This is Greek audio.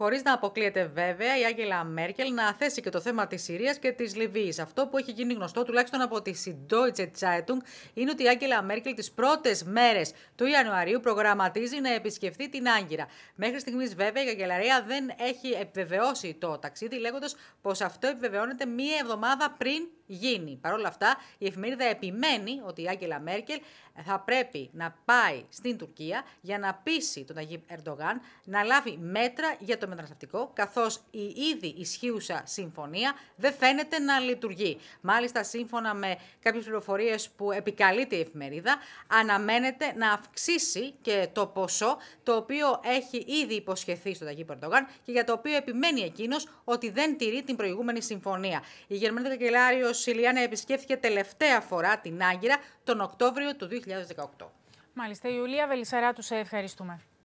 Χωρίς να αποκλείεται βέβαια η Άγγελα Μέρκελ να θέσει και το θέμα της Συρίας και της Λιβύης. Αυτό που έχει γίνει γνωστό, τουλάχιστον από τη Deutsche Zeitung, είναι ότι η Άγγελα Μέρκελ τις πρώτες μέρες του Ιανουαρίου προγραμματίζει να επισκεφθεί την Άγκυρα. Μέχρι στιγμής, βέβαια, η καγκελαρία δεν έχει επιβεβαιώσει το ταξίδι, λέγοντας πως αυτό επιβεβαιώνεται μία εβδομάδα πριν γίνει. Παρ' όλα αυτά, η εφημερίδα επιμένει ότι η Άγγελα Μέρκελ ε, θα πρέπει να πάει στην Τουρκία για να πείσει τον Αγίπ Ερντογάν να λάβει μέτρα για το μεταναστευτικό, καθώς η ήδη ισχύουσα συμφωνία δεν φαίνεται να λειτουργεί. Μάλιστα, σύμφωνα με κάποιες πληροφορίες που επικαλείται η εφημερίδα, αναμένεται να αυξήσει και το ποσό το οποίο έχει ήδη υποσχεθεί στον Αγίπ Ερντογάν και για το οποίο επιμένει εκείνος ότι δεν τηρεί την προηγούμενη συμφωνία. Η Γερμανίδα Καγκελάριο Σιλιάνα επισκέφθηκε τελευταία φορά την Άγκυρα τον Οκτώβριο του 2018. Μάλιστα, Ιουλία Βελισσαράτου, σε ευχαριστούμε.